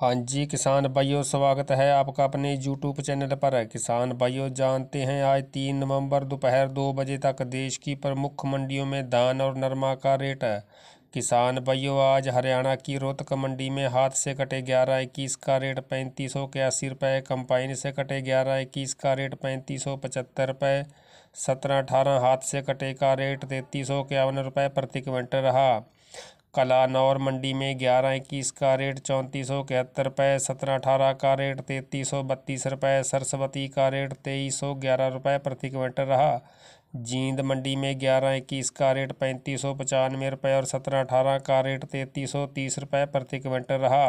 हाँ जी किसान भाइयों स्वागत है आपका अपने यूट्यूब चैनल पर किसान भाइयों जानते हैं आज तीन नवंबर दोपहर दो बजे तक देश की प्रमुख मंडियों में धान और नरमा का रेट है किसान भाइयों आज हरियाणा की रोहतक मंडी में हाथ से कटे ग्यारह इक्कीस का रेट पैंतीस सौ इक्यासी रुपये कंपाइन से कटे ग्यारह इक्कीस का रेट पैंतीस सौ पचहत्तर रुपये सत्रह अठारह हाथ से कटे का रेट तैंतीस सौ इक्यावन रुपये प्रति क्विंटल रहा कलानौर मंडी में ग्यारह इक्कीस का रेट चौंतीस सौ इकहत्तर रुपये सत्रह अठारह का रेट तैंतीस सौ बत्तीस रुपये सरस्वती का रेट तेईस सौ ग्यारह रुपये प्रति क्विंटल रहा जींद मंडी में ग्यारह इक्कीस का रेट पैंतीस सौ पचानवे रुपये और सत्रह अठारह का रेट तैंतीस सौ तीस रुपये प्रति क्विंटल रहा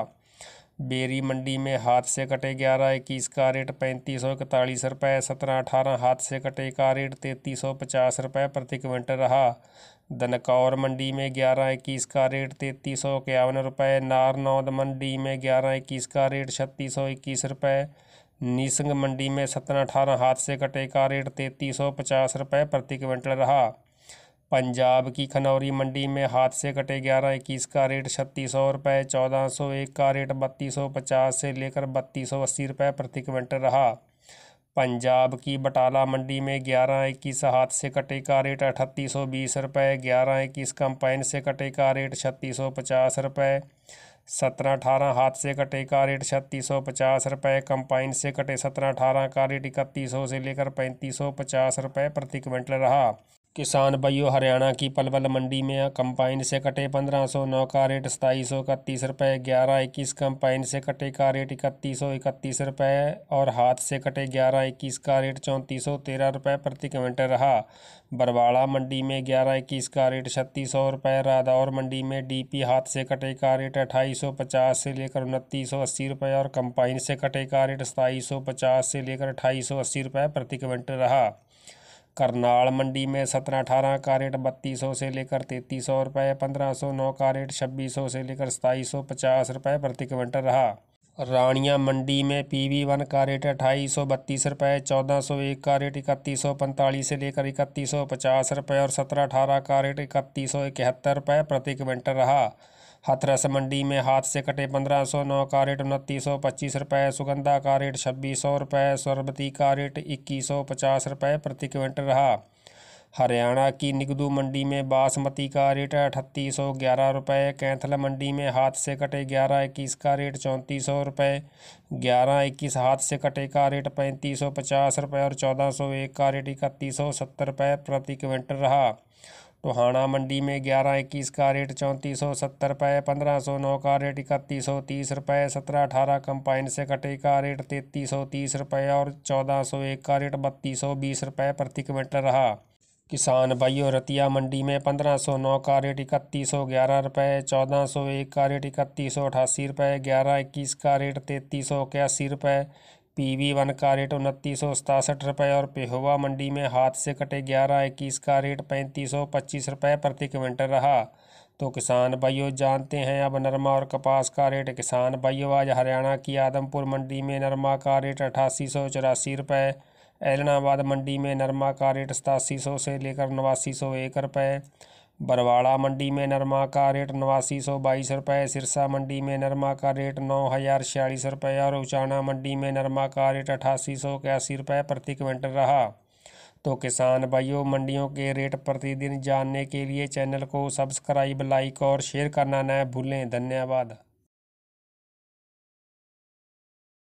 बेरी मंडी में हाथ से कटे ग्यारह इक्कीस का रेट पैंतीस सौ इकतालीस रुपये सत्रह अठारह हाथ से कटे का रेट तैंतीस सौ पचास रुपये प्रति क्विंटल रहा दनकौर मंडी में ग्यारह इक्कीस का रेट तैंतीस सौ इक्यावन रुपये नारनौद मंडी में ग्यारह इक्कीस का रेट छत्तीस सौ इक्कीस रुपये नीसंग मंडी में सत्रह अठारह हाथ से कटे का रेट तैंतीस सौ पचास रुपये प्रति क्विंटल रहा पंजाब की खनौरी मंडी में हाथ से कटे ग्यारह इक्कीस का रेट छत्तीस सौ रुपये चौदह सौ एक का रेट बत्तीस सौ पचास से लेकर बत्तीस सौ अस्सी रुपये प्रति क्विंटल रहा पंजाब की बटाला मंडी में ग्यारह इक्कीस हाथ से कटे का रेट अठत्तीस सौ बीस रुपये ग्यारह इक्कीस कम्पाइन से कटे का रेट छत्तीस सौ पचास रुपये सत्रह अठारह हाथ से कटे का रेट छत्तीस सौ पचास रुपये कम्पाइन से कटे सत्रह अठारह का रेट इकतीस सौ से लेकर पैंतीस सौ पचास रुपये प्रति क्विंटल रहा किसान भाइयों हरियाणा की पलवल मंडी में कंपाइन से कटे पंद्रह सौ नौ का रेट सताईस सौ इकतीस रुपये ग्यारह इक्कीस कंपाइन से कटे का रेट इकतीस सौ इकतीस रुपये और हाथ से कटे ग्यारह इक्कीस का रेट चौंतीस सौ तेरह रुपये प्रति क्विंटल रहा बरवाड़ा मंडी में ग्यारह इक्कीस का रेट छत्तीस सौ रुपये रादौर मंडी में डीपी हाथ से कटे का रेट अट्ठाईस सौ पचास से लेकर उनतीस सौ अस्सी रुपये और कंपाइन से कटे का रेट सताईस सौ पचास से लेकर अट्ठाईस सौ अस्सी रुपये प्रति क्विंटल रहा करनाल मंडी में सत्रह अठारह का रेट बत्तीस सौ से लेकर तैतीस सौ रुपये पंद्रह सौ नौ का रेट छब्बीस सौ से लेकर सताईस सौ पचास रुपये प्रति क्विंटल रहा रानिया मंडी में पी वी वन का रेट अट्ठाईस सौ बत्तीस रुपये चौदह सौ एक का रेट इकतीस सौ पैंतालीस से लेकर इकतीस सौ पचास रुपये और सत्रह अठारह का रेट इकतीस सौ इकहत्तर रुपये प्रति क्विंटल रहा हथरस मंडी में हाथ से कटे पंद्रह सौ नौ का रेट उनतीस सौ पच्चीस रुपये सुगंधा का रेट छब्बीस सौ रुपये सरबती का रेट इक्कीस सौ पचास रुपये प्रति क्विंटल रहा हरियाणा की निगदू मंडी में बासमती का रेट अठतीस सौ ग्यारह रुपये कैंथल मंडी में हाथ से कटे ग्यारह इक्कीस का रेट चौंतीस सौ रुपये ग्यारह इक्कीस हाथ से कटे का रेट पैंतीस सौ पचास रुपये और चौदह सौ एक का रेट इकतीस सौ सत्तर रुपये प्रति क्विंटल रहा टोहाना मंडी में ग्यारह इक्कीस का रेट चौंतीस सौ सत्तर रुपये पंद्रह सौ नौ का रेट इकतीस सौ तीस रुपये सत्रह अठारह कंपाइन से कटे का रेट तैतीस सौ तीस रुपये और चौदह सौ एक का रेट बत्तीस सौ बीस रुपये प्रति क्विंटल रहा किसान भाइयों रतिया मंडी में पंद्रह सौ नौ का रेट इकतीस सौ ग्यारह रुपये चौदह सौ एक का रेट इकतीस सौ अठासी रुपये ग्यारह इक्कीस का रेट तैतीस सौ इक्यासी रुपये पीवी वन का रेट उनतीस सौ सतासठ रुपये और पेहोवा मंडी में हाथ से कटे ग्यारह इक्कीस का रेट पैंतीस सौ पच्चीस रुपये प्रति क्विंटल रहा तो किसान भाइयों जानते हैं अब नरमा और कपास का रेट किसान भाइयों आज हरियाणा की आदमपुर मंडी में नरमा का रेट अठासी सौ चौरासी रुपये एलनाबाद मंडी में नरमा का रेट सतासी सौ से लेकर नवासी सौ एक रुपये बरवाड़ा मंडी में नरमा का रेट नवासी सौ बाईस रुपये सिरसा मंडी में नरमा का रेट नौ हज़ार छियालीस रुपये और उचाना मंडी में नरमा का रेट अठासी सौ इक्यासी रुपये प्रति क्विंटल रहा तो किसान भाइयों मंडियों के रेट प्रतिदिन जानने के लिए चैनल को सब्सक्राइब लाइक और शेयर करना न भूलें धन्यवाद